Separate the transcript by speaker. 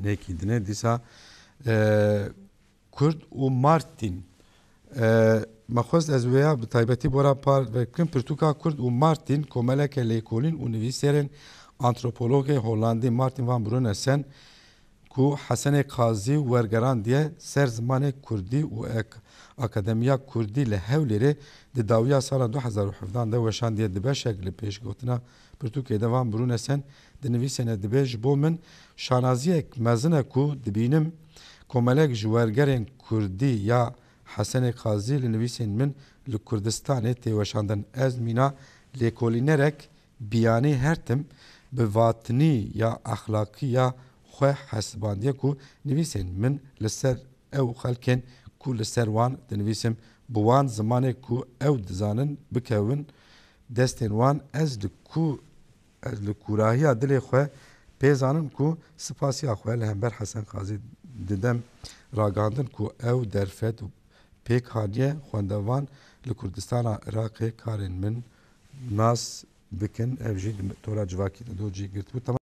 Speaker 1: Ne nekidine disa ee, kurd û Martin ee, Ma xwest ez vêya bi taybetî bora par vekim pirtûka Kurd û Martin komeleke lêkolîn û nivîserên antropologê Holandî Martin van Brunesen ku Hasan Kazi wergerandiye ser zimanê u û Akademiya Kurdî li Hewlêrê di dawiya sala 2017 de weşandiye dibe şek li pêşgotina pirtûkê de van birûne sen di nivîsene dibe ji bo min şanaziyek mezin ku dibînim komelek ji wergerên Kurdî ya Hesenê Qazî li nivîsên min li Kurdistanê têweşandin ez mîna lêkolînerek biyanî her tim bi vatinî ya ahlaki ya خو حسباندیه کو نویسین من لسر او خلکن کو لسر وان د نویسم بوان زمانه کو او دزانن بکون دستین وان از لکو از لکوراهی دلی خو پیزانم کو سپاسی خو له همبر حسن قاضی ددم راګاندن کو او درفت پک هادیه خوندوان لکردستان عراق کارن من ناس بکن اوجی تورا جواکی دو جی گرت بود